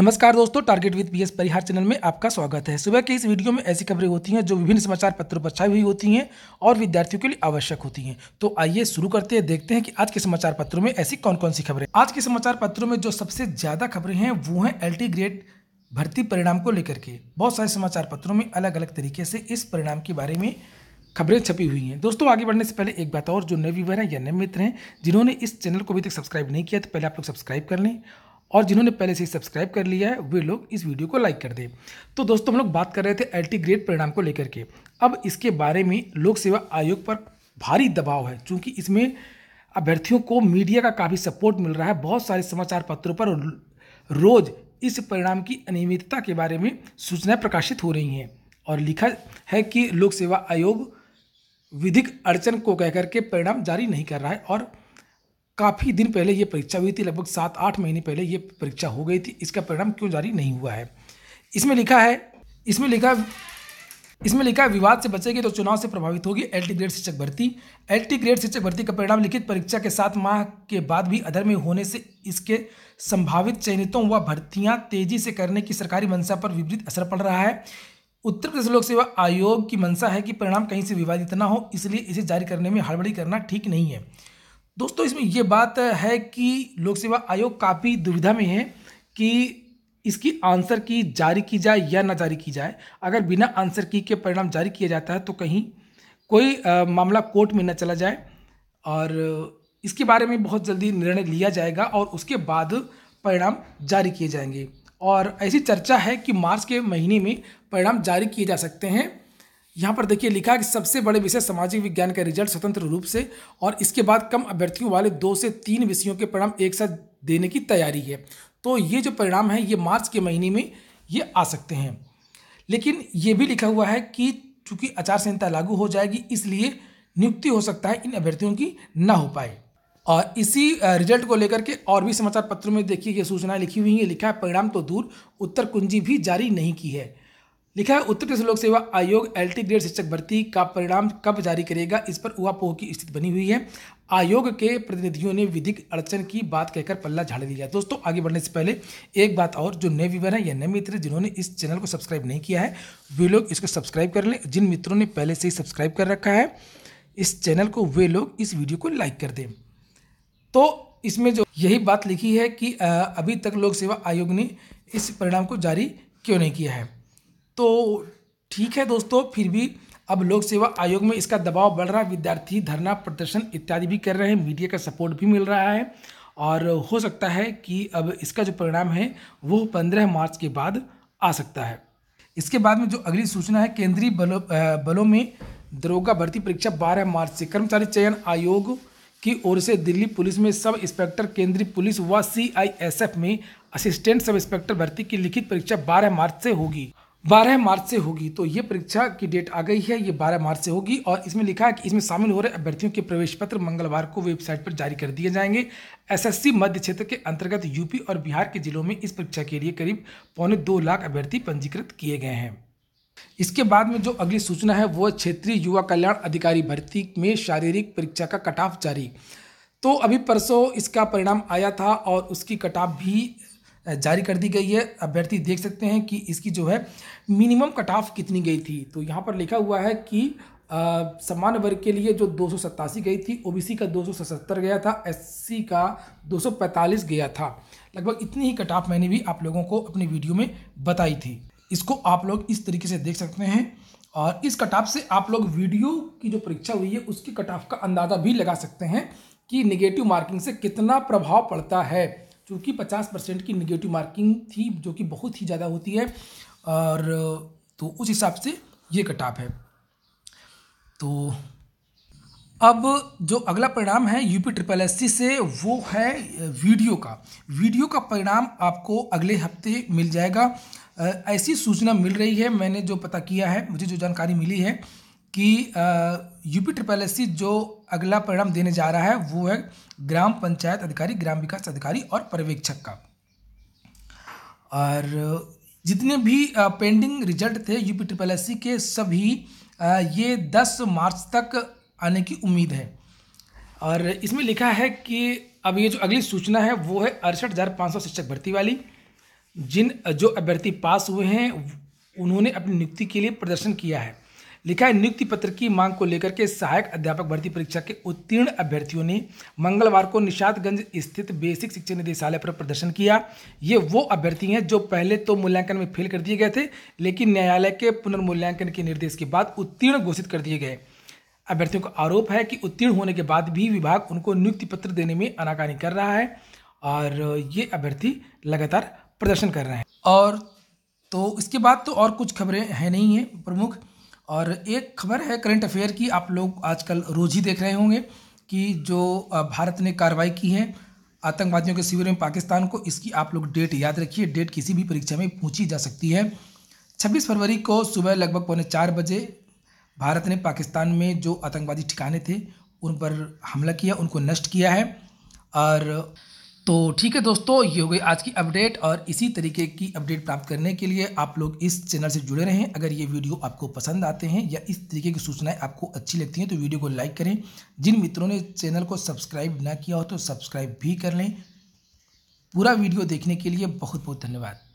नमस्कार दोस्तों target with PS Parihar channel में आपका स्वागत है सुबह के इस वीडियो में ऐसी खबरें होती हैं जो विभिन्न समाचार पत्रों पर छाई हुई होती हैं और विद्यार्थियों के लिए आवश्यक होती हैं तो आइए शुरू करते हैं देखते हैं कि आज के समाचार पत्रों में ऐसी कौन कौन सी खबरें आज के समाचार पत्रों में जो सबसे ज्यादा खबरें हैं वो हैं एल ग्रेड भर्ती परिणाम को लेकर के बहुत सारे समाचार पत्रों में अलग अलग तरीके से इस परिणाम के बारे में खबरें छपी हुई हैं दोस्तों आगे बढ़ने से पहले एक बात और जो नए व्यूवर हैं या नए मित्र हैं जिन्होंने इस चैनल को अभी तक सब्सक्राइब नहीं किया तो पहले आप लोग सब्सक्राइब कर लें और जिन्होंने पहले से सब्सक्राइब कर लिया है वे लोग इस वीडियो को लाइक कर दें तो दोस्तों हम लोग बात कर रहे थे एल्टी ग्रेड परिणाम को लेकर के अब इसके बारे में लोक सेवा आयोग पर भारी दबाव है चूँकि इसमें अभ्यर्थियों को मीडिया का काफ़ी सपोर्ट मिल रहा है बहुत सारे समाचार पत्रों पर रोज़ इस परिणाम की अनियमितता के बारे में सूचनाएं प्रकाशित हो रही हैं और लिखा है कि लोक सेवा आयोग विधिक अड़चन को कहकर के परिणाम जारी नहीं कर रहा है और काफ़ी दिन पहले ये परीक्षा हुई थी लगभग सात आठ महीने पहले ये परीक्षा हो गई थी इसका परिणाम क्यों जारी नहीं हुआ है इसमें लिखा है इसमें लिखा इसमें लिखा है विवाद से बचेगी तो चुनाव से प्रभावित होगी टी ग्रेड शिक्षक भर्ती टी ग्रेड शिक्षक भर्ती का परिणाम लिखित परीक्षा के सात माह के बाद भी अधर में होने से इसके संभावित चयनितों व भर्तियां तेजी से करने की सरकारी मंशा पर विपरीत असर पड़ रहा है उत्तर प्रदेश लोक सेवा आयोग की मंशा है कि परिणाम कहीं से विवादित ना हो इसलिए इसे जारी करने में हड़बड़ी करना ठीक नहीं है दोस्तों इसमें ये बात है कि लोक सेवा आयोग काफ़ी दुविधा में है कि इसकी आंसर की जारी की जाए या ना जारी की जाए अगर बिना आंसर की के परिणाम जारी किया जाता है तो कहीं कोई आ, मामला कोर्ट में न चला जाए और इसके बारे में बहुत जल्दी निर्णय लिया जाएगा और उसके बाद परिणाम जारी किए जाएंगे और ऐसी चर्चा है कि मार्च के महीने में परिणाम जारी किए जा सकते हैं यहाँ पर देखिए लिखा है कि सबसे बड़े विषय सामाजिक विज्ञान का रिजल्ट स्वतंत्र रूप से और इसके बाद कम अभ्यर्थियों वाले दो से तीन विषयों के परिणाम एक साथ देने की तैयारी है तो ये जो परिणाम है ये मार्च के महीने में ये आ सकते हैं लेकिन ये भी लिखा हुआ है कि चूंकि आचार संहिता लागू हो जाएगी इसलिए नियुक्ति हो सकता है इन अभ्यर्थियों की ना हो पाए और इसी रिजल्ट को लेकर के और भी समाचार पत्रों में देखिए ये सूचनाएं लिखी हुई हैं लिखा है परिणाम तो दूर उत्तर कुंजी भी जारी नहीं की है लिखा है उत्तर प्रदेश लोक सेवा आयोग एल ग्रेड शिक्षक भर्ती का परिणाम कब जारी करेगा इस पर उहापोह की स्थिति बनी हुई है आयोग के प्रतिनिधियों ने विधिक अड़चन की बात कहकर पल्ला झाड़ दिया दोस्तों आगे बढ़ने से पहले एक बात और जो नए व्यूवर हैं या नए मित्र जिन्होंने इस चैनल को सब्सक्राइब नहीं किया है वे लोग इसको सब्सक्राइब कर लें जिन मित्रों ने पहले से ही सब्सक्राइब कर रखा है इस चैनल को वे लोग इस वीडियो को लाइक कर दें तो इसमें जो यही बात लिखी है कि अभी तक लोक सेवा आयोग ने इस परिणाम को जारी क्यों नहीं किया है तो ठीक है दोस्तों फिर भी अब लोक सेवा आयोग में इसका दबाव बढ़ रहा है विद्यार्थी धरना प्रदर्शन इत्यादि भी कर रहे हैं मीडिया का सपोर्ट भी मिल रहा है और हो सकता है कि अब इसका जो परिणाम है वो पंद्रह मार्च के बाद आ सकता है इसके बाद में जो अगली सूचना है केंद्रीय बलों बलों में दरोगा भर्ती परीक्षा बारह मार्च से कर्मचारी चयन आयोग की ओर से दिल्ली पुलिस में सब इंस्पेक्टर केंद्रीय पुलिस व सी में असिस्टेंट सब इंस्पेक्टर भर्ती की लिखित परीक्षा 12 मार्च से होगी बारह मार्च से होगी तो ये परीक्षा की डेट आ गई है ये बारह मार्च से होगी और इसमें लिखा है कि इसमें शामिल हो रहे अभ्यर्थियों के प्रवेश पत्र मंगलवार को वेबसाइट पर जारी कर दिए जाएंगे एसएससी मध्य क्षेत्र के अंतर्गत यूपी और बिहार के जिलों में इस परीक्षा के लिए करीब पौने दो लाख अभ्यर्थी पंजीकृत किए गए हैं इसके बाद में जो अगली सूचना है वो क्षेत्रीय युवा कल्याण अधिकारी भर्ती में शारीरिक परीक्षा का कटाफ जारी तो अभी परसों इसका परिणाम आया था और उसकी कटाफ भी जारी कर दी गई है अभ्यर्थी देख सकते हैं कि इसकी जो है मिनिमम कट ऑफ कितनी गई थी तो यहाँ पर लिखा हुआ है कि सामान्य वर्ग के लिए जो दो गई थी ओ का दो गया था एस का 245 गया था लगभग इतनी ही कट ऑफ मैंने भी आप लोगों को अपने वीडियो में बताई थी इसको आप लोग इस तरीके से देख सकते हैं और इस कट ऑफ से आप लोग वीडियो की जो परीक्षा हुई है उसकी कट ऑफ का अंदाज़ा भी लगा सकते हैं कि निगेटिव मार्किंग से कितना प्रभाव पड़ता है चूँकि पचास परसेंट की निगेटिव मार्किंग थी जो कि बहुत ही ज़्यादा होती है और तो उस हिसाब से ये कटाप है तो अब जो अगला परिणाम है यूपी ट्रिपल एस से वो है वीडियो का वीडियो का परिणाम आपको अगले हफ्ते मिल जाएगा ऐसी सूचना मिल रही है मैंने जो पता किया है मुझे जो जानकारी मिली है कि UP P triple S C जो अगला परिणाम देने जा रहा है वो है ग्राम पंचायत अधिकारी ग्राम विकास अधिकारी और पर्यवेक्षक का और जितने भी पेंडिंग रिजल्ट थे यूपी ट्रिपल एस के सभी ये दस मार्च तक आने की उम्मीद है और इसमें लिखा है कि अब ये जो अगली सूचना है वो है अड़सठ हज़ार पाँच सौ शिक्षक भर्ती वाली जिन जो अभ्यर्थी पास हुए हैं उन्होंने अपनी नियुक्ति के लिए प्रदर्शन किया है लिखा है नियुक्ति पत्र की मांग को लेकर के सहायक अध्यापक भर्ती परीक्षा के उत्तीर्ण अभ्यर्थियों ने मंगलवार को निषादगंज स्थित बेसिक शिक्षा निदेशालय पर प्रदर्शन किया ये वो अभ्यर्थी हैं जो पहले तो मूल्यांकन में फेल कर दिए गए थे लेकिन न्यायालय के पुनर्मूल्यांकन के निर्देश के बाद उत्तीर्ण घोषित कर दिए गए अभ्यर्थियों का आरोप है कि उत्तीर्ण होने के बाद भी विभाग उनको नियुक्ति पत्र देने में अनाकानी कर रहा है और ये अभ्यर्थी लगातार प्रदर्शन कर रहे हैं और तो इसके बाद तो और कुछ खबरें हैं नहीं हैं प्रमुख और एक खबर है करंट अफेयर की आप लोग आजकल रोज ही देख रहे होंगे कि जो भारत ने कार्रवाई की है आतंकवादियों के शिविर में पाकिस्तान को इसकी आप लोग डेट याद रखिए डेट किसी भी परीक्षा में पूछी जा सकती है 26 फरवरी को सुबह लगभग पौने चार बजे भारत ने पाकिस्तान में जो आतंकवादी ठिकाने थे उन पर हमला किया उनको नष्ट किया है और तो ठीक है दोस्तों ये हो गई आज की अपडेट और इसी तरीके की अपडेट प्राप्त करने के लिए आप लोग इस चैनल से जुड़े रहें अगर ये वीडियो आपको पसंद आते हैं या इस तरीके की सूचनाएं आपको अच्छी लगती हैं तो वीडियो को लाइक करें जिन मित्रों ने चैनल को सब्सक्राइब ना किया हो तो सब्सक्राइब भी कर लें पूरा वीडियो देखने के लिए बहुत बहुत धन्यवाद